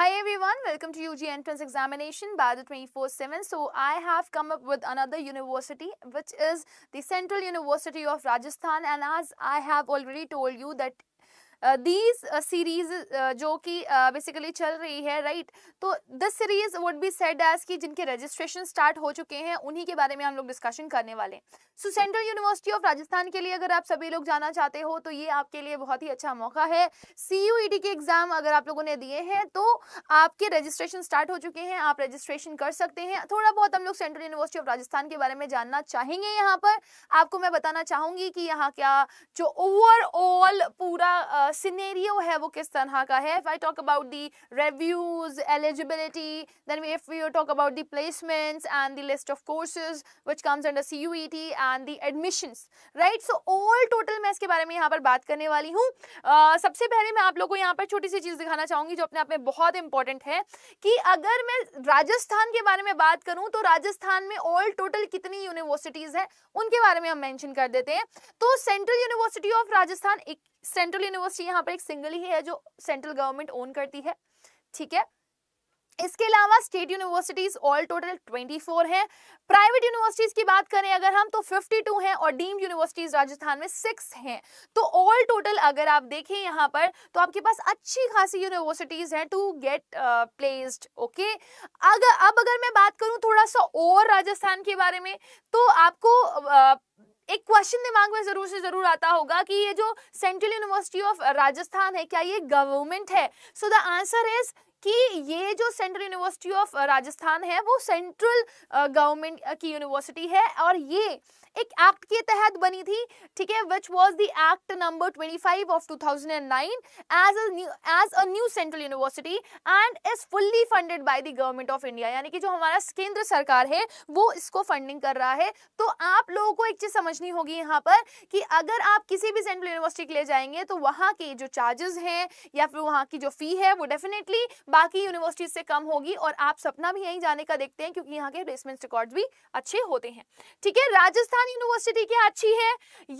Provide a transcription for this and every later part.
Hi everyone, welcome to UG entrance examination by the 24-7. So I have come up with another university which is the Central University of Rajasthan and as I have already told you that these series uh, जो कि basically चल रही है right तो this series would be said as कि जिनके registration start हो चुके हैं उन्हीं के बारे में हम लोग डिस्कशन करने वाले हैं so central university of Rajasthan के लिए अगर आप सभी लोग जाना चाहते हो तो ये आपके लिए बहुत ही अच्छा मौका है सी e के एग्जाम अगर आप लोगों ने दिए हैं तो आपके रजिस्ट्रेशन स्टार्ट हो चुके हैं आप रजिस्ट्रेशन कर सकते हैं थोड़ा बहुत हम लोग सेंट्रल यूनिवर्सिटी ऑफ राजस्थान के बारे में जानना चाहेंगे यहाँ पर आपको मैं बताना चाहूंगी कि यहाँ क्या जो ओवरऑल पूरा सिनेरियो है वो किस तरह का है if I talk about the reviews eligibility then if you talk about the placements and the list of courses which comes under CUET and the admissions right so all total मैं इसके बारे में यहां पर बात करने वाली हूं uh, सबसे पहले मैं आप लोगों को यहां पर छोटी सी चीज़ दिखाना चाहूंगी जो अपने आप में बहुत इंपॉर्टेंट है कि अगर मैं राजस्थान के बारे में बात करूं तो राजस्थान में ऑल टोटल कितनी यूनिवर्सिटीज़ हैं उनके बारे में हम मेंशन कर देते हैं तो central university of Rajasthan central university यहाँ पर एक सिंगल ही है जो सेंट्रल गवर्नमेंट ओन करती है ठीक है इसके अलावा स्टेट यूनिवर्सिटीज ऑल टोटल 24 हैं प्राइवेट यूनिवर्सिटीज की बात करें अगर हम तो 52 हैं और डीम्ड यूनिवर्सिटीज राजस्थान में सिक्स हैं तो ऑल टोटल अगर आप देखें यहां पर तो आपके पास अच्छी खासी यूनिवर्सिटीज हैं टू गेट प्लेस्ड ओके अगर अब अगर मैं बात करूं थोड़ा सा और राजस्थान के बारे में तो आपको uh, एक क्वेश्चन दिमाग में जरूर से जरूर आता होगा कि ये जो सेंट्रल यूनिवर्सिटी ऑफ राजस्थान है क्या ये गवर्नमेंट है सो द आंसर इज कि ये जो सेंट्रल यूनिवर्सिटी ऑफ राजस्थान है वो सेंट्रल गवर्नमेंट की यूनिवर्सिटी है और ये एक एक्ट के तहत बनी थी ठीक है which was the act number five of 2009 as as new central university and is fully funded by the government of India यानी कि जो हमारा केंद्र सरकार है वो इसको फंडिंग कर रहा है तो आप लोगों को एक चीज समझनी होगी यहाँ पर कि अगर आप किसी भी सेंट्रल यूनिवर्सिटी के लिए जाएंगे तो वहाँ के जो चार्जेस हैं या फिर वहाँ की जो फी है वो डेफिनेटली बाकी यूनिवर्सिटीज से कम होगी और आप सपना भी यहीं जाने का देखते हैं क्योंकि यहाँ के प्लेसमेंट रिकॉर्ड भी अच्छे होते हैं ठीक है राजस्थान यूनिवर्सिटी क्या अच्छी है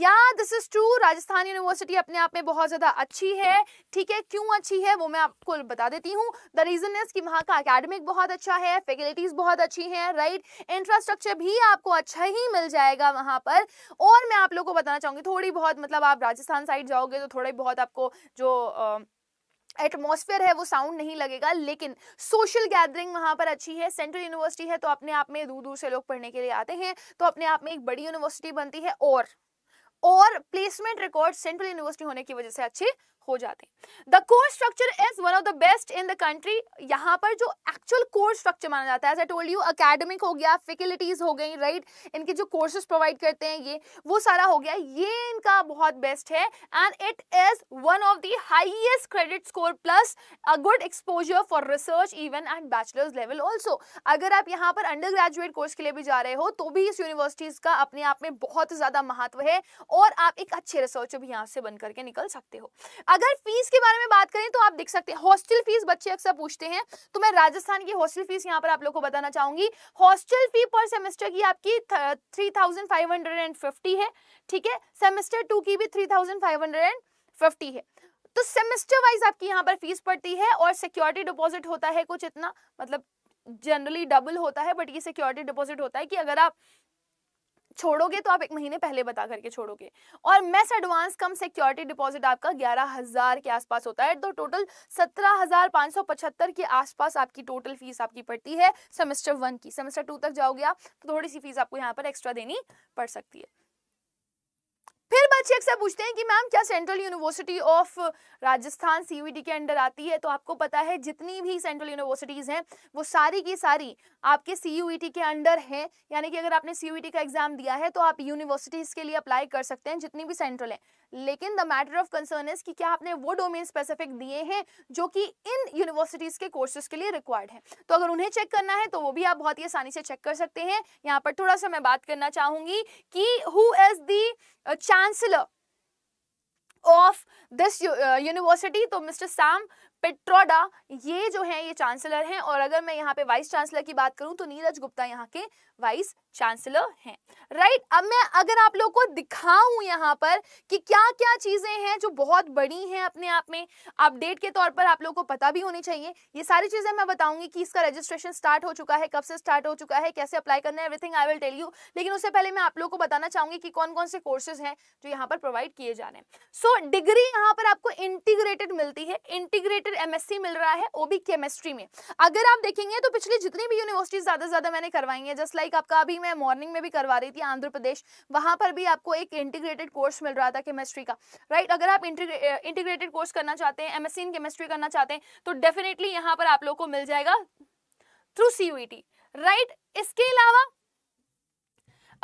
या this is true Rajasthan university अपने आप में बहुत ज्यादा अच्छी है ठीक है क्यों अच्छी है वो मैं आपको बता देती हूँ द रीजन इज की वहाँ का अकेडमिक बहुत अच्छा है फैकल्टीज बहुत अच्छी है राइट इंफ्रास्ट्रक्चर भी आपको अच्छा ही मिल जाएगा वहां पर और मैं आप लोगों को बताना चाहूंगी थोड़ी बहुत मतलब आप राजस्थान साइड जाओगे तो थोड़ी बहुत आपको जो आ, एटमोसफेयर है वो साउंड नहीं लगेगा लेकिन सोशल गैदरिंग वहाँ पर अच्छी है सेंट्रल यूनिवर्सिटी है तो अपने आप में दूर दूर से लोग पढ़ने के लिए आते हैं तो अपने आप में एक बड़ी यूनिवर्सिटी बनती है और और प्लेसमेंट रिकॉर्ड सेंट्रल यूनिवर्सिटी होने की वजह से अच्छी हो जाते हैं the core structure is one of the best in the country यहाँ पर जो एक्चुअल कोर स्ट्रक्चर माना जाता है as I told you academic हो गया फैकल्टीज हो गई राइट right? इनके जो कोर्सेज प्रोवाइड करते हैं ये वो सारा हो गया ये इनका बहुत बेस्ट है and it is one of the highest credit score plus a good exposure for research even and bachelors level also अगर आप यहाँ पर अंडर ग्रेजुएट कोर्स के लिए भी जा रहे हो तो भी इस यूनिवर्सिटीज का अपने आप में बहुत ज्यादा महत्व है और आप एक अच्छे रिसर्चर भी यहाँ से बन करके निकल सकते हो अगर फीस के बारे में बात करें तो आप देख सकते हैं हॉस्टल फीस बच्चे अक्सर पूछते हैं तो मैं राजस्थान की हॉस्टल फीस यहाँ पर आप लोग को बताना चाहूंगी हॉस्टल फी पर सेमेस्टर की आपकी three thousand five hundred and fifty है ठीक है सेमेस्टर टू की भी three thousand five hundred and fifty है तो सेमेस्टर वाइज आपकी यहाँ पर फीस पड़ती है और सिक्योरिटी डिपॉजिट होता है कुछ इतना मतलब जनरली डबल होता है बट ये सिक्योरिटी डिपॉजिट होता है कि अगर आप छोड़ोगे तो आप एक महीने पहले बता करके छोड़ोगे और mess advance cum security deposit आपका ग्यारह हजार के आसपास होता है तो टोटल सत्रह हजार पांच सौ पचहत्तर के आसपास आपकी टोटल फीस आपकी पड़ती है सेमेस्टर वन की सेमेस्टर टू तक जाओगे आप तो थोड़ी सी फीस आपको यहाँ पर एक्स्ट्रा देनी पड़ सकती है फिर बच्चे अक्सर पूछते हैं कि मैम क्या central university of Rajasthan CUET e के अंडर आती है तो आपको पता है जितनी भी सेंट्रल यूनिवर्सिटीज़ हैं वो सारी की सारी आपके सीयूईटी e के अंडर हैं यानी कि अगर आपने सीयूईटी e का एग्ज़ाम दिया है तो आप यूनिवर्सिटीज़ के लिए अप्लाई कर सकते हैं जितनी भी सेंट्रल है लेकिन the matter of concern is कि क्या आपने वो डोमेन स्पेसिफिक दिए हैं जो कि इन यूनिवर्सिटीज के कोर्सेज के लिए रिक्वायर्ड है तो अगर उन्हें चेक करना है तो वो भी आप बहुत ही आसानी से चेक कर सकते हैं यहाँ पर थोड़ा सा मैं बात करना चाहूंगी कि who is the chancellor of this university तो मिस्टर सैम पेट्रोडा ये जो है ये चांसलर हैं और अगर मैं यहाँ पे वाइस चांसलर की बात करूँ तो नीरज गुप्ता यहाँ के वाइस चांसलर हैं राइट right? अब मैं अगर आप लोगों को दिखाऊं यहाँ पर कि क्या क्या चीज़ें हैं जो बहुत बड़ी हैं अपने आप में अपडेट के तौर पर आप लोगों को पता भी होनी चाहिए ये सारी चीज़ें मैं बताऊंगी कि इसका रजिस्ट्रेशन स्टार्ट हो चुका है कब से स्टार्ट हो चुका है कैसे अप्लाई करना है everything I will tell you लेकिन उससे पहले मैं आप लोग को बताना चाहूंगी कि कौन कौन से कोर्सेज हैं जो यहाँ पर प्रोवाइड किए जा रहे हैं सो सो तो डिग्री यहाँ पर आपको इंटीग्रेटेड मिलती है इंटीग्रेटेड एमएससी मिल रहा है वो भी केमिस्ट्री में अगर आप देखेंगे तो पिछले जितनी भी यूनिवर्सिटीज ज्यादा से ज्यादा मैंने करवाई है जस्ट लाइक आपका अभी मैं मॉर्निंग में भी करवा रही थी आंध्र प्रदेश वहां पर भी आपको एक इंटीग्रेटेड कोर्स मिल रहा था केमिस्ट्री का राइट right? अगर आप इंटीग्रेटेड कोर्स करना चाहते हैं एमएससी इन केमिस्ट्री करना चाहते हैं तो डेफिनेटली यहाँ पर आप लोग को मिल जाएगा थ्रू सी राइट इसके अलावा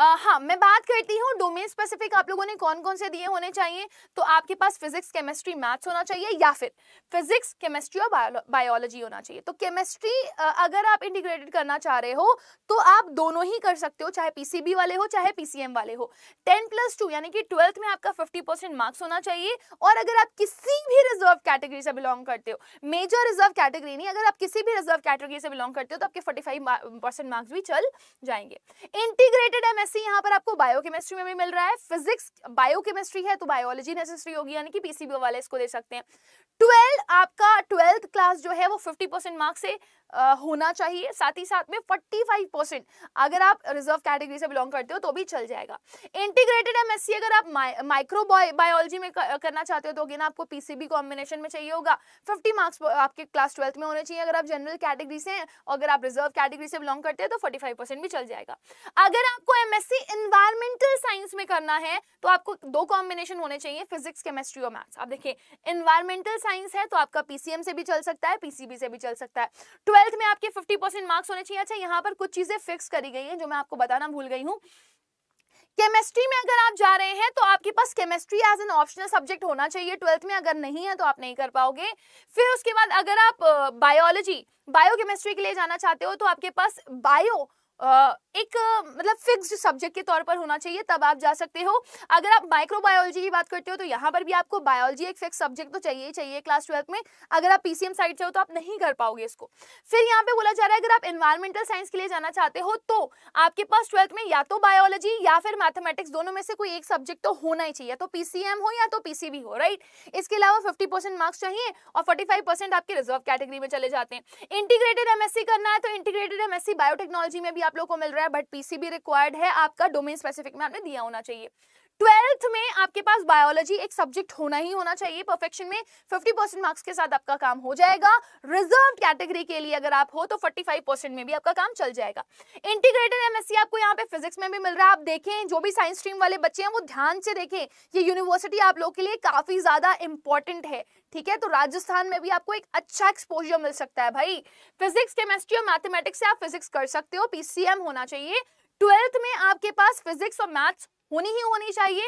हाँ मैं बात करती हूँ डोमेन स्पेसिफिक आप लोगों ने कौन कौन से दिए होने चाहिए तो आपके पास फिजिक्स केमिस्ट्री मैथ्स होना चाहिए या फिर फिजिक्स केमिस्ट्री और बायोलॉजी होना चाहिए तो केमिस्ट्री अगर आप इंटीग्रेटेड करना चाह रहे हो तो आप दोनों ही कर सकते हो चाहे पीसीबी वाले हो चाहे पीसीएम वाले हो टेन प्लस टू यानी कि ट्वेल्थ में आपका फिफ्टी परसेंट मार्क्स होना चाहिए और अगर आप किसी भी रिजर्व कैटेगरी से बिलोंग करते हो मेजर रिजर्व कैटेगरी नहीं अगर आप किसी भी रिजर्व कैटेगरी से बिलोंग करते हो तो आपके फोर्टी मार्क्स भी चल जाएंगे इंटीग्रेटेड एम बीएससी यहाँ पर आपको बायोकेमिस्ट्री में भी मिल रहा है फिजिक्स बायोकेमिस्ट्री है तो बायोलॉजी नेसेसरी होगी यानी कि पीसीबी वाले इसको दे सकते हैं ट्वेल्थ आपका ट्वेल्थ क्लास जो है वो फिफ्टी परसेंट मार्क्स से होना चाहिए साथ ही साथ में 45 परसेंट अगर आप रिजर्व कैटेगरी से बिलोंग करते हो तो भी चल जाएगा इंटीग्रेटेड एमएससी अगर आप माइक्रो बायोलॉजी में करना चाहते हो तो अगेन आपको पीसीबी कॉम्बिनेशन में चाहिए होगा 50 मार्क्स आपके क्लास ट्वेल्थ में होने चाहिए अगर आप जनरल कैटेगरी से अगर आप रिजर्व कैटेगरी से बिलोंग करते हैं तो फोर्टी भी चल जाएगा अगर आपको एमएससी इन्वायरमेंटल साइंस में करना है तो आपको दो कॉम्बिनेशन होने चाहिए फिजिक्स केमिस्ट्री और मैथ्स आप देखिए इन्वायरमेंटल साइंस है तो आपका पीसीएम से भी चल सकता है पीसीबी से भी चल सकता है ट्वेल्थ में आपके 50 परसेंट मार्क्स होने चाहिए अच्छा यहाँ पर कुछ चीजें फिक्स करी गई हैं जो मैं आपको बताना भूल गई हूँ केमिस्ट्री में अगर आप जा रहे हैं तो आपके पास chemistry as an optional subject होना चाहिए ट्वेल्थ में अगर नहीं है तो आप नहीं कर पाओगे फिर उसके बाद अगर आप बायोलॉजी बायो केमिस्ट्री के लिए जाना चाहते हो तो आपके पास बायो एक मतलब फिक्स्ड सब्जेक्ट के तौर पर होना चाहिए तब आप जा सकते हो अगर आप माइक्रोबायोलॉजी की बात करते हो तो यहाँ पर भी आपको बायोलॉजी एक फिक्स सब्जेक्ट तो चाहिए चाहिए क्लास ट्वेल्थ में अगर आप पीसीएम साइड से हो तो आप नहीं कर पाओगे इसको फिर यहाँ पे बोला जा रहा है अगर आप इन्वायरमेंटल साइंस के लिए जाना चाहते हो तो आपके पास ट्वेल्थ में या तो बायोलॉजी या फिर मैथमेटिक्स दोनों में से कोई एक सब्जेक्ट तो होना ही चाहिए तो पीसीएम हो या तो पीसीबी हो राइट इसके अलावा फिफ्टी परसेंट मार्क्स चाहिए और फोर्टी फाइव परसेंट आपके रिजर्व कैटेगरी में चले जाते हैं इंटीग्रेटेड एमएससी करना है तो इंटीग्रेटेड एमएससी बायोटेक्नोलॉजी में भी आप लोगों को मिल रहा है बट पीसीबी रिक्वायर्ड है आपका डोमेन स्पेसिफिक में आपने दिया होना चाहिए ट्वेल्थ आपके पास बायोलॉजी एक सब्जेक्ट होना ही होना चाहिए परफेक्शन में 50 परसेंट मार्क्स के साथ आपका काम हो जाएगा रिजर्व कैटेगरी के लिए अगर आप हो तो 45 परसेंट में भी आपका काम चल जाएगा इंटीग्रेटेड एमएससी आपको यहाँ पे फिजिक्स में भी मिल रहा है आप देखें जो भी साइंस स्ट्रीम वाले बच्चे हैं वो ध्यान से देखें ये यूनिवर्सिटी आप लोग के लिए काफी ज्यादा इंपॉर्टेंट है ठीक है तो राजस्थान में भी आपको एक अच्छा एक्सपोजर मिल सकता है भाई फिजिक्स केमेस्ट्री और मैथमेटिक्स से आप फिजिक्स कर सकते हो पीसीएम होना चाहिए ट्वेल्थ में आपके पास फिजिक्स और मैथ्स होनी ही होनी चाहिए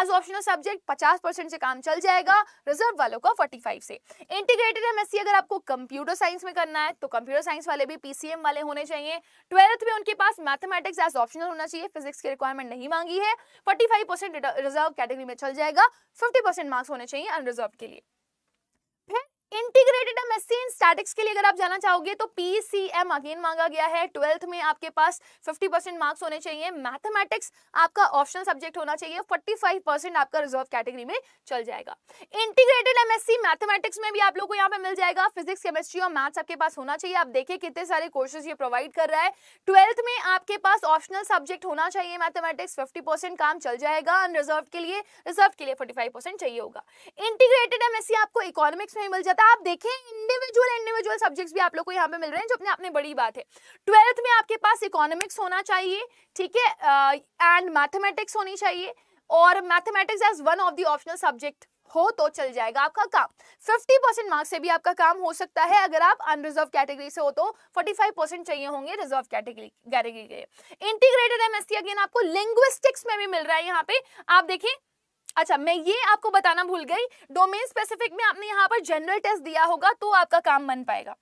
एज ऑप्शनल सब्जेक्ट 50 परसेंट से काम चल जाएगा रिजर्व वालों का 45 से इंटीग्रेटेड एमएससी अगर आपको कंप्यूटर साइंस में करना है तो कंप्यूटर साइंस वाले भी पीसीएम वाले होने चाहिए ट्वेल्थ में उनके पास मैथमेटिक्स एज ऑप्शनल होना चाहिए फिजिक्स की रिक्वायरमेंट नहीं मांगी है फोर्टी रिजर्व कैटेगरी में चल जाएगा फिफ्टी मार्क्स होने चाहिए अनरिजर्व के लिए इंटीग्रेटेड एमएससी इन स्टैटिक्स के लिए अगर आप जाना चाहोगे तो पीसीएम अगेन मांगा गया है ट्वेल्थ में आपके पास 50 परसेंट मार्क्स होने चाहिए मैथमेटिक्स आपका ऑप्शनल सब्जेक्ट होना चाहिए 45 परसेंट आपका रिजर्व कैटेगरी में चल जाएगा इंटीग्रेटेड एमएससी मैथमेटिक्स में भी आप लोग को यहाँ पे मिल जाएगा फिजिक्स केमिस्ट्री और मैथ्स आपके पास होना चाहिए आप देखिए कितने सारे कोर्सेज ये प्रोवाइड कर रहा है ट्वेल्थ में आपके पास ऑप्शनल सब्जेक्ट होना चाहिए मैथमेटिक्स फिफ्टी काम चल जाएगा अनरिजर्व के लिए रिजर्व के लिए फोर्टी चाहिए होगा इंटीग्रेटेड एमएससी आपको इकोनॉमिक्स में मिल जाता आप देखें इंडिविजुअल इंडिविजुअल सब्जेक्ट्स भी आप लोग को यहाँ पे मिल रहे हैं जो अपने आपने बड़ी बात है ट्वेल्थ में आपके पास इकोनॉमिक्स होना चाहिए ठीक है एंड मैथमेटिक्स होनी चाहिए और mathematics as one of the optional subject हो तो चल जाएगा आपका काम 50 परसेंट मार्क्स से भी आपका काम हो सकता है अगर आप अनरिजर्व कैटेगरी से हो तो 45 परसेंट चाहिए होंगे रिजर्व कैटेगरी कैटेगरी के इंटीग्रेटेड एमएससी अगेन आपको लिंग्विस्टिक्स में भी मिल रहा है यहाँ पे आप देखें अच्छा मैं ये आपको बताना भूल गई डोमेन स्पेसिफिक में आपने यहाँ पर जनरल टेस्ट दिया होगा तो आपका काम बन पाएगा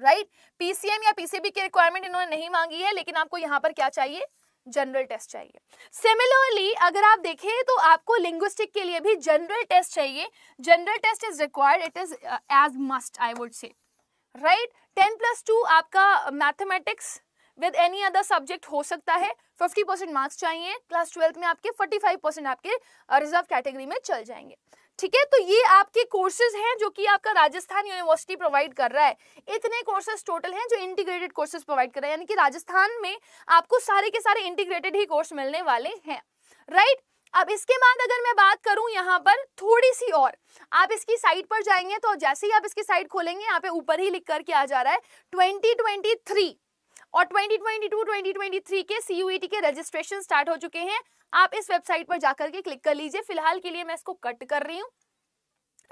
राइट पीसीएम या पीसीबी की रिक्वायरमेंट इन्होंने नहीं मांगी है लेकिन आपको यहाँ पर क्या चाहिए जनरल टेस्ट चाहिए सिमिलरली अगर आप देखें तो आपको लिंग्विस्टिक के लिए भी जनरल टेस्ट चाहिए general test is required it is a must I would say right ten plus two आपका mathematics uh, with any other subject हो सकता है 50 परसेंट मार्क्स चाहिए क्लास ट्वेल्थ में आपके 45 परसेंट आपके रिजर्व uh, कैटेगरी में चल जाएंगे ठीक है तो ये आपके कोर्सेज हैं जो कि आपका राजस्थान यूनिवर्सिटी प्रोवाइड कर रहा है इतने कोर्सेज टोटल हैं जो इंटीग्रेटेड कोर्सेज प्रोवाइड कर रहा है यानी कि राजस्थान में आपको सारे के सारे इंटीग्रेटेड ही कोर्स मिलने वाले हैं राइट अब इसके बाद अगर मैं बात करूं यहाँ पर थोड़ी सी और आप इसकी साइट पर जाएंगे तो जैसे ही आप इसकी साइट खोलेंगे यहाँ पे ऊपर ही लिख करके आ जा रहा है ट्वेंटी ट्वेंटी थ्री और 2022 2023 के CUET के रजिस्ट्रेशन स्टार्ट हो चुके हैं आप इस वेबसाइट पर जाकर के क्लिक कर लीजिए फिलहाल के लिए मैं इसको कट कर रही हूँ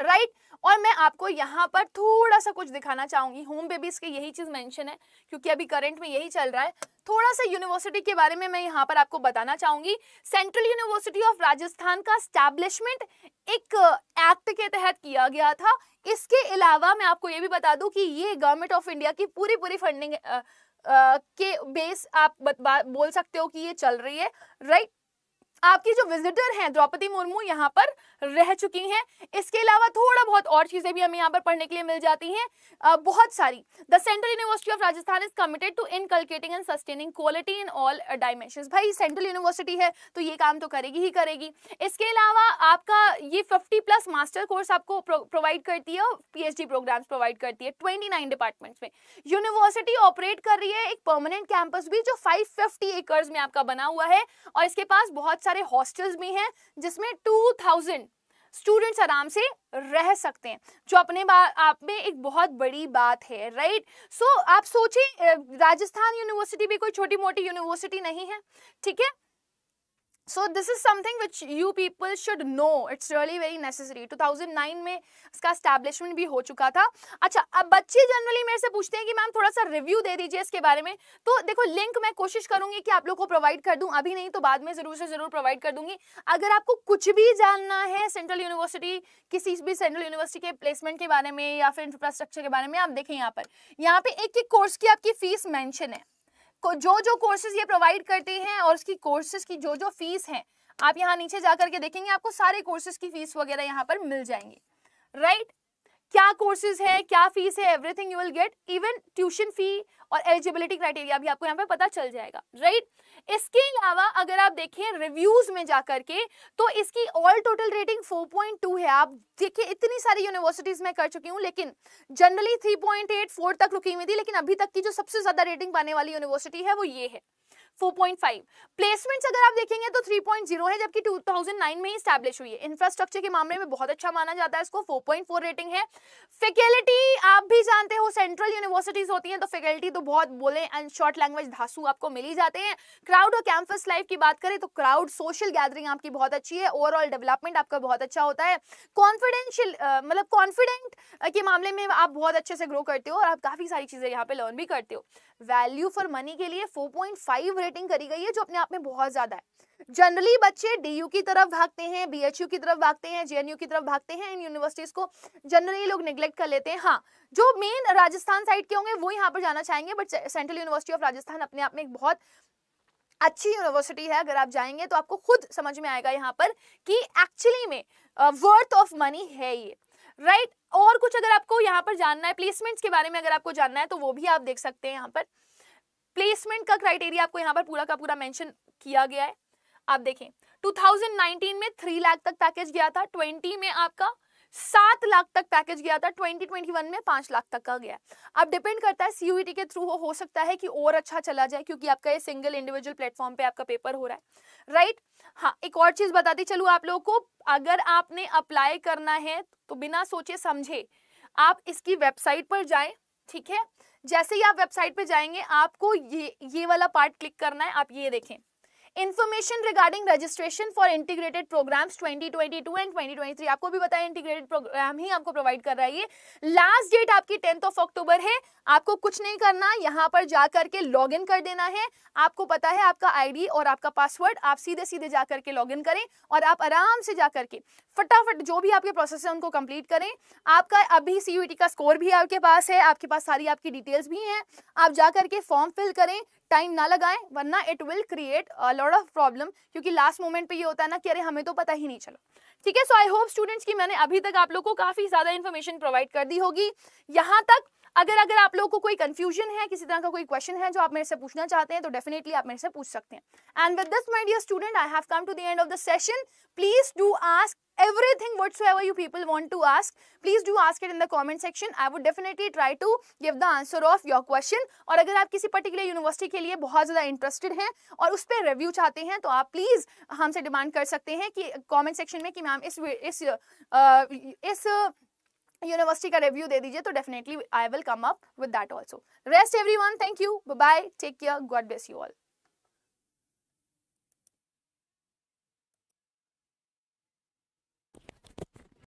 राइट right? और मैं आपको यहाँ पर थोड़ा सा कुछ दिखाना चाहूंगी होम बेबीज के यही चीज मेंशन है क्योंकि अभी करंट में यही चल रहा है थोड़ा सा यूनिवर्सिटी के बारे में मैं यहाँ पर आपको बताना चाहूंगी सेंट्रल यूनिवर्सिटी ऑफ राजस्थान का स्टैब्लिशमेंट एक एक्ट के तहत किया गया था इसके अलावा मैं आपको ये भी बता दू की ये गवर्नमेंट ऑफ इंडिया की पूरी पूरी फंडिंग के बेस आप बोल सकते हो कि ये चल रही है राइट आपकी जो विजिटर हैं द्रौपदी मुर्मू यहाँ पर रह चुकी हैं इसके अलावा थोड़ा बहुत और चीज़ें भी हमें यहाँ पर पढ़ने के लिए मिल जाती हैं बहुत सारी the central university of Rajasthan is committed to inculcating and sustaining quality in all dimension भाई सेंट्रल यूनिवर्सिटी है तो ये काम तो करेगी ही करेगी इसके अलावा आपका ये फिफ्टी प्लस मास्टर कोर्स आपको प्रोवाइड करती है पी प्रोग्राम्स प्रोवाइड करती है ट्वेंटी नाइन डिपार्टमेंट्स में यूनिवर्सिटी ऑपरेट कर रही है एक परमानेंट कैंपस भी जो फाइव फिफ्टी एकर्स में आपका बना हुआ है और इसके पास बहुत सारे सारे हॉस्टल्स भी हैं जिसमें टू थाउजेंड स्टूडेंट्स आराम से रह सकते हैं जो अपने आप में एक बहुत बड़ी बात है राइट सो so, आप सोचिए राजस्थान यूनिवर्सिटी भी कोई छोटी मोटी यूनिवर्सिटी नहीं है ठीक है so this is something which you people should know it's really very necessary 2009 में इसका स्टैब्लिशमेंट भी हो चुका था अच्छा अब बच्चे जनरली मेरे से पूछते हैं कि मैम थोड़ा सा रिव्यू दे दीजिए इसके बारे में तो देखो लिंक मैं कोशिश करूंगी कि आप लोग को प्रोवाइड कर दूं अभी नहीं तो बाद में ज़रूर से ज़रूर प्रोवाइड कर दूंगी अगर आपको कुछ भी जानना है सेंट्रल यूनिवर्सिटी किसी भी सेंट्रल यूनिवर्सिटी के प्लेसमेंट के बारे में या फिर इंफ्रास्ट्रक्चर के बारे में आप देखें यहाँ पर यहाँ पे एक एक कोर्स की आपकी फीस मैंशन है जो जो कोर्सेज ये प्रोवाइड करते हैं और उसकी कोर्सेज की जो जो फीस है आप यहाँ नीचे जा करके देखेंगे आपको सारे कोर्सेज की फीस वगैरह यहाँ पर मिल जाएंगी राइट right? क्या कोर्सेज है क्या फीस है everything you will get even tuition fee और एलिजिबिलिटी क्राइटेरिया भी आपको यहाँ पे पता चल जाएगा राइट right? इसके अलावा अगर आप देखें रिव्यूज में जाकर के तो इसकी ऑल टोटल रेटिंग 4.2 है आप देखिए इतनी सारी यूनिवर्सिटीज में कर चुकी हूँ लेकिन जनरली 3.8 4 तक रुकी हुई थी लेकिन अभी तक की जो सबसे ज्यादा रेटिंग पाने वाली यूनिवर्सिटी है वो ये है 4.5 प्लेसमेंट्स अगर आप देखेंगे तो 3.0 है जबकि 2009 में ही स्टैब्लिश हुई है इंफ्रास्ट्रक्चर के मामले में बहुत अच्छा माना जाता है इसको 4.4 रेटिंग है फैकल्टी आप भी जानते हो सेंट्रल यूनिवर्सिटीज होती हैं तो फैकल्टी तो बहुत बोले एंड शॉर्ट लैंग्वेज धासु आपको मिल ही जाते हैं क्राउड और कैंपस लाइफ की बात करें तो क्राउड सोशल गैदरिंग आपकी बहुत अच्छी है ओवरऑल डेवलपमेंट आपका बहुत अच्छा होता है कॉन्फिडेंस कॉन्फिडेंशियल मतलब कॉन्फिडेंट के मामले में आप बहुत अच्छे से ग्रो करते हो और आप काफ़ी सारी चीज़ें यहाँ पे लर्न भी करते हो वैल्यू फॉर मनी के लिए 4.5 रेटिंग करी गई है जो अपने आप में बहुत ज़्यादा है जनरली बच्चे डीयू की तरफ भागते हैं बीएचयू की तरफ भागते हैं जेएनयू की तरफ भागते हैं इन यूनिवर्सिटीज़ को जनरली लोग निग्लेक्ट कर लेते हैं हाँ जो मेन राजस्थान साइड के होंगे वो यहाँ पर जाना चाहेंगे but central university of Rajasthan अपने आप में एक बहुत अच्छी यूनिवर्सिटी है अगर आप जाएंगे तो आपको खुद समझ में आएगा यहाँ पर कि एक्चुअली में वर्थ ऑफ मनी है ये राइट right? और कुछ अगर आपको यहाँ पर जानना है प्लेसमेंट्स के बारे में अगर आपको जानना है तो वो भी आप देख सकते हैं यहाँ पर प्लेसमेंट का क्राइटेरिया आपको यहाँ पर पूरा का पूरा मैंशन किया गया है आप देखें 2019 में थ्री लाख तक पैकेज गया था 20 में आपका सात लाख तक पैकेज गया था 2021 में पांच लाख तक का गया अब डिपेंड करता है सीयूईटी e के थ्रू हो, सकता है कि और अच्छा चला जाए क्योंकि आपका ये सिंगल इंडिविजुअल प्लेटफॉर्म पे आपका पेपर हो रहा है राइट हाँ एक और चीज बताती चलू आप लोगों को अगर आपने अप्लाई करना है तो बिना सोचे समझे आप इसकी वेबसाइट पर जाए ठीक है जैसे ही आप वेबसाइट पर जाएंगे आपको ये ये वाला पार्ट क्लिक करना है आप ये देखें information regarding registration for integrated programs 2022 and three आपको भी बताया इंटीग्रेटेड प्रोग्राम ही आपको प्रोवाइड कर रहा है ये लास्ट डेट आपकी टेंथ ऑफ अक्टूबर है आपको कुछ नहीं करना यहाँ पर जा करके लॉग इन कर देना है आपको पता है आपका डी और आपका पासवर्ड आप सीधे सीधे जा करके लॉग इन करें और आप आराम से जा करके फटाफट जो भी आपके प्रोसेस है उनको कंप्लीट करें आपका अभी सी का स्कोर भी आपके पास है आपके पास सारी आपकी डिटेल्स भी हैं आप जा करके फॉर्म फिल करें टाइम ना लगाएं वरना it will create lot of problem क्योंकि लास्ट मोमेंट पे ये होता है ना कि अरे हमें तो पता ही नहीं चला ठीक है सो आई होप स्टूडेंट्स की मैंने अभी तक आप लोग को काफ़ी ज़्यादा इन्फॉर्मेशन प्रोवाइड कर दी होगी यहाँ तक अगर अगर आप लोगों को कोई कंफ्यूजन है किसी तरह का कोई क्वेश्चन है जो आप मेरे से पूछना चाहते हैं तो डेफिनेटली आप मेरे से पूछ सकते हैं and with this my dear student I have come to the end of the session please do ask everything ever you people want to ask please do ask it in the comment section I would definitely try to give the answer of your question और अगर आप किसी particular university के लिए बहुत ज़्यादा interested हैं और उस पर रिव्यू चाहते हैं तो आप प्लीज़ हमसे डिमांड कर सकते हैं कि कॉमेंट सेक्शन में कि मैम इस इस इस, इस यूनिवर्सिटी का रिव्यू दे दीजिए तो definitely I will come up with that also rest everyone thank you bye take care God bless you all